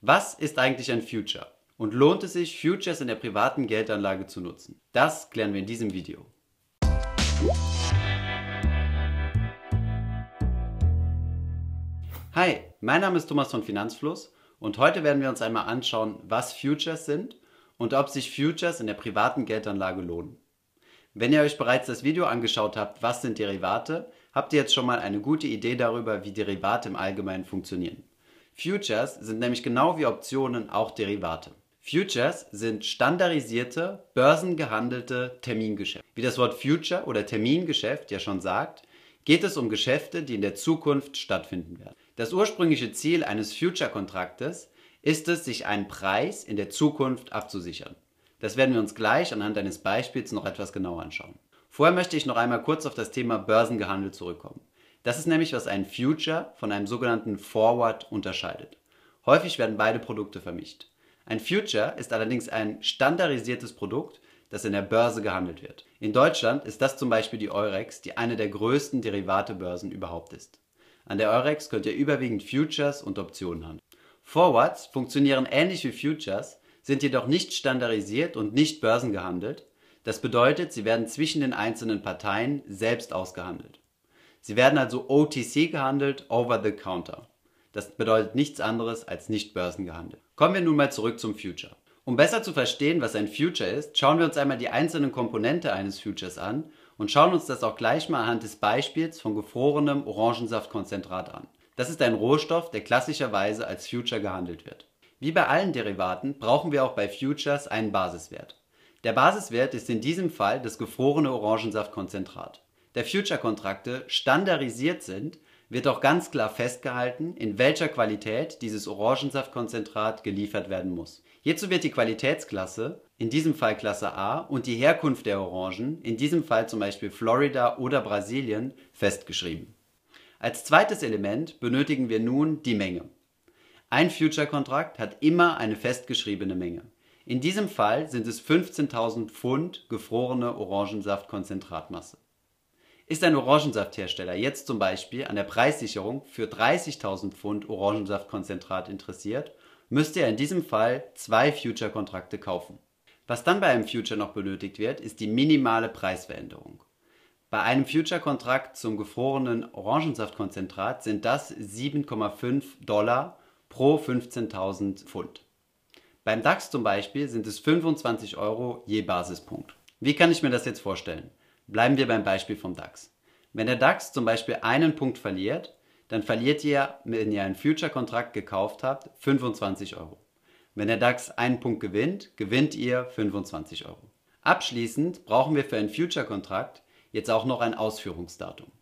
Was ist eigentlich ein Future? Und lohnt es sich, Futures in der privaten Geldanlage zu nutzen? Das klären wir in diesem Video. Hi, mein Name ist Thomas von Finanzfluss und heute werden wir uns einmal anschauen, was Futures sind und ob sich Futures in der privaten Geldanlage lohnen. Wenn ihr euch bereits das Video angeschaut habt, was sind Derivate, habt ihr jetzt schon mal eine gute Idee darüber, wie Derivate im Allgemeinen funktionieren. Futures sind nämlich genau wie Optionen auch Derivate. Futures sind standardisierte, börsengehandelte Termingeschäfte. Wie das Wort Future oder Termingeschäft ja schon sagt, geht es um Geschäfte, die in der Zukunft stattfinden werden. Das ursprüngliche Ziel eines Future-Kontraktes ist es, sich einen Preis in der Zukunft abzusichern. Das werden wir uns gleich anhand eines Beispiels noch etwas genauer anschauen. Vorher möchte ich noch einmal kurz auf das Thema Börsengehandel zurückkommen. Das ist nämlich, was ein Future von einem sogenannten Forward unterscheidet. Häufig werden beide Produkte vermischt. Ein Future ist allerdings ein standardisiertes Produkt, das in der Börse gehandelt wird. In Deutschland ist das zum Beispiel die Eurex, die eine der größten Derivatebörsen überhaupt ist. An der Eurex könnt ihr überwiegend Futures und Optionen handeln. Forwards funktionieren ähnlich wie Futures, sind jedoch nicht standardisiert und nicht börsengehandelt. Das bedeutet, sie werden zwischen den einzelnen Parteien selbst ausgehandelt. Sie werden also OTC gehandelt, over the counter. Das bedeutet nichts anderes als nicht börsengehandelt. Kommen wir nun mal zurück zum Future. Um besser zu verstehen, was ein Future ist, schauen wir uns einmal die einzelnen Komponente eines Futures an und schauen uns das auch gleich mal anhand des Beispiels von gefrorenem Orangensaftkonzentrat an. Das ist ein Rohstoff, der klassischerweise als Future gehandelt wird. Wie bei allen Derivaten brauchen wir auch bei Futures einen Basiswert. Der Basiswert ist in diesem Fall das gefrorene Orangensaftkonzentrat der Future-Kontrakte standardisiert sind, wird auch ganz klar festgehalten, in welcher Qualität dieses Orangensaftkonzentrat geliefert werden muss. Hierzu wird die Qualitätsklasse, in diesem Fall Klasse A, und die Herkunft der Orangen, in diesem Fall zum Beispiel Florida oder Brasilien, festgeschrieben. Als zweites Element benötigen wir nun die Menge. Ein Future-Kontrakt hat immer eine festgeschriebene Menge. In diesem Fall sind es 15.000 Pfund gefrorene Orangensaftkonzentratmasse. Ist ein Orangensafthersteller jetzt zum Beispiel an der Preissicherung für 30.000 Pfund Orangensaftkonzentrat interessiert, müsste er in diesem Fall zwei Future-Kontrakte kaufen. Was dann bei einem Future noch benötigt wird, ist die minimale Preisveränderung. Bei einem Future-Kontrakt zum gefrorenen Orangensaftkonzentrat sind das 7,5 Dollar pro 15.000 Pfund. Beim DAX zum Beispiel sind es 25 Euro je Basispunkt. Wie kann ich mir das jetzt vorstellen? Bleiben wir beim Beispiel vom DAX. Wenn der DAX zum Beispiel einen Punkt verliert, dann verliert ihr, wenn ihr einen Future-Kontrakt gekauft habt, 25 Euro. Wenn der DAX einen Punkt gewinnt, gewinnt ihr 25 Euro. Abschließend brauchen wir für einen Future-Kontrakt jetzt auch noch ein Ausführungsdatum.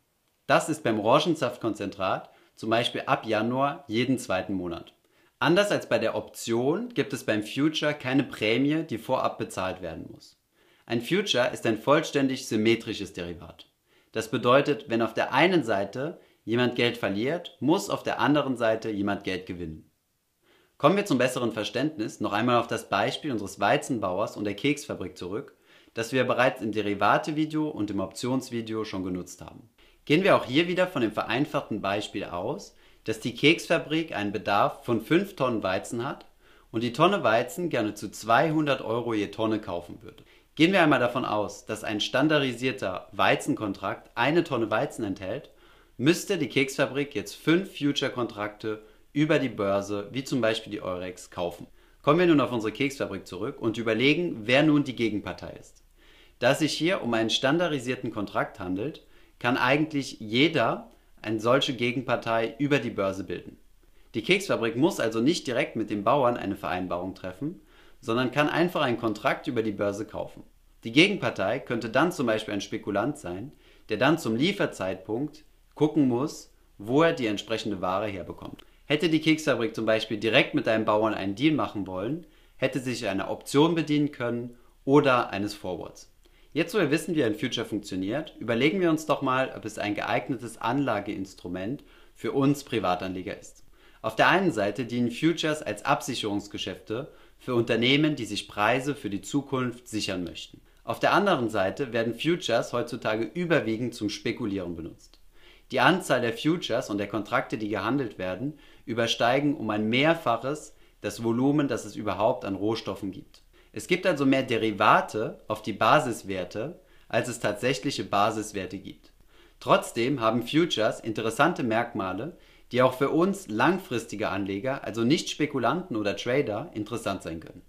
Das ist beim Orangensaftkonzentrat zum Beispiel ab Januar jeden zweiten Monat. Anders als bei der Option gibt es beim Future keine Prämie, die vorab bezahlt werden muss. Ein Future ist ein vollständig symmetrisches Derivat. Das bedeutet, wenn auf der einen Seite jemand Geld verliert, muss auf der anderen Seite jemand Geld gewinnen. Kommen wir zum besseren Verständnis noch einmal auf das Beispiel unseres Weizenbauers und der Keksfabrik zurück, das wir bereits im Derivate-Video und im Optionsvideo schon genutzt haben. Gehen wir auch hier wieder von dem vereinfachten Beispiel aus, dass die Keksfabrik einen Bedarf von 5 Tonnen Weizen hat und die Tonne Weizen gerne zu 200 Euro je Tonne kaufen würde. Gehen wir einmal davon aus, dass ein standardisierter Weizenkontrakt eine Tonne Weizen enthält, müsste die Keksfabrik jetzt fünf Future-Kontrakte über die Börse, wie zum Beispiel die Eurex, kaufen. Kommen wir nun auf unsere Keksfabrik zurück und überlegen, wer nun die Gegenpartei ist. Da es sich hier um einen standardisierten Kontrakt handelt, kann eigentlich jeder eine solche Gegenpartei über die Börse bilden. Die Keksfabrik muss also nicht direkt mit den Bauern eine Vereinbarung treffen, sondern kann einfach einen Kontrakt über die Börse kaufen. Die Gegenpartei könnte dann zum Beispiel ein Spekulant sein, der dann zum Lieferzeitpunkt gucken muss, wo er die entsprechende Ware herbekommt. Hätte die Keksfabrik zum Beispiel direkt mit einem Bauern einen Deal machen wollen, hätte sich einer Option bedienen können oder eines Forwards. Jetzt, wo wir wissen, wie ein Future funktioniert, überlegen wir uns doch mal, ob es ein geeignetes Anlageinstrument für uns Privatanleger ist. Auf der einen Seite dienen Futures als Absicherungsgeschäfte für Unternehmen, die sich Preise für die Zukunft sichern möchten. Auf der anderen Seite werden Futures heutzutage überwiegend zum Spekulieren benutzt. Die Anzahl der Futures und der Kontrakte, die gehandelt werden, übersteigen um ein Mehrfaches das Volumen, das es überhaupt an Rohstoffen gibt. Es gibt also mehr Derivate auf die Basiswerte, als es tatsächliche Basiswerte gibt. Trotzdem haben Futures interessante Merkmale, die auch für uns langfristige Anleger, also nicht Spekulanten oder Trader, interessant sein können.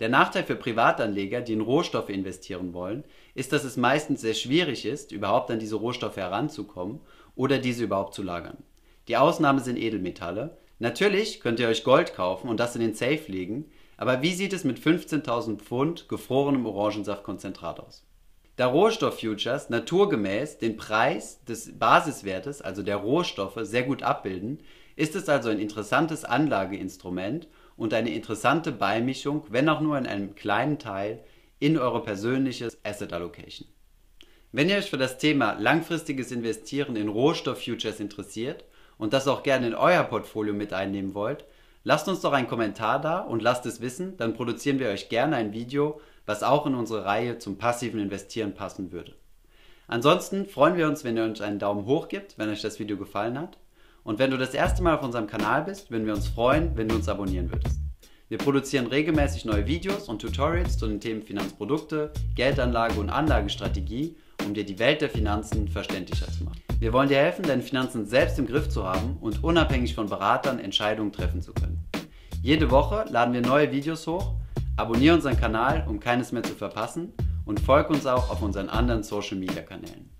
Der Nachteil für Privatanleger, die in Rohstoffe investieren wollen, ist, dass es meistens sehr schwierig ist, überhaupt an diese Rohstoffe heranzukommen oder diese überhaupt zu lagern. Die Ausnahme sind Edelmetalle. Natürlich könnt ihr euch Gold kaufen und das in den Safe legen, aber wie sieht es mit 15.000 Pfund gefrorenem Orangensaftkonzentrat aus? da Rohstofffutures naturgemäß den Preis des Basiswertes, also der Rohstoffe, sehr gut abbilden, ist es also ein interessantes Anlageinstrument und eine interessante Beimischung, wenn auch nur in einem kleinen Teil, in eure persönliche Asset Allocation. Wenn ihr euch für das Thema langfristiges Investieren in Rohstofffutures interessiert und das auch gerne in euer Portfolio mit einnehmen wollt, lasst uns doch einen Kommentar da und lasst es wissen, dann produzieren wir euch gerne ein Video, was auch in unsere Reihe zum passiven Investieren passen würde. Ansonsten freuen wir uns, wenn ihr uns einen Daumen hoch gibt, wenn euch das Video gefallen hat. Und wenn du das erste Mal auf unserem Kanal bist, würden wir uns freuen, wenn du uns abonnieren würdest. Wir produzieren regelmäßig neue Videos und Tutorials zu den Themen Finanzprodukte, Geldanlage und Anlagestrategie, um dir die Welt der Finanzen verständlicher zu machen. Wir wollen dir helfen, deine Finanzen selbst im Griff zu haben und unabhängig von Beratern Entscheidungen treffen zu können. Jede Woche laden wir neue Videos hoch Abonniere unseren Kanal, um keines mehr zu verpassen und folge uns auch auf unseren anderen Social Media Kanälen.